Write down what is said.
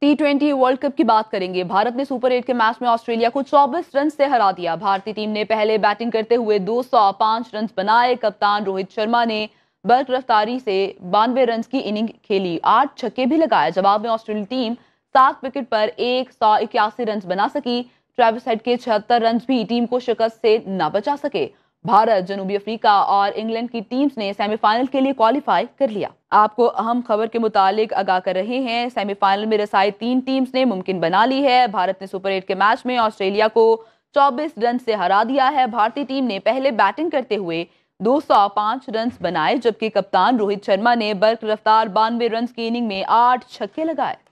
T twenty world cup की बात करेंगे भारत ने सुपर एट के मैच में ऑस्ट्रेलिया को चौबीस रन से हरा दिया भारतीय टीम ने पहले बैटिंग करते हुए 205 रन बनाए कप्तान रोहित शर्मा ने बर्क रफ्तारी से बानवे रन की इनिंग खेली आठ छक्के भी लगाए जवाब में ऑस्ट्रेलिया टीम सात विकेट पर एक सौ इक्यासी रन बना सकी ट्रेविस हेड के छिहत्तर रन भी टीम को शिकस्त से न बचा सके भारत जनूबी अफ्रीका और इंग्लैंड की टीम्स ने सेमीफाइनल के लिए क्वालिफाई कर लिया आपको अहम खबर के मुताबिक आगाह कर रहे हैं सेमीफाइनल में रसाई तीन टीम्स ने मुमकिन बना ली है भारत ने सुपर एट के मैच में ऑस्ट्रेलिया को 24 रन से हरा दिया है भारतीय टीम ने पहले बैटिंग करते हुए 205 रन बनाए जबकि कप्तान रोहित शर्मा ने बर्क रफ्तार बानवे रन की इनिंग में आठ छक्के लगाए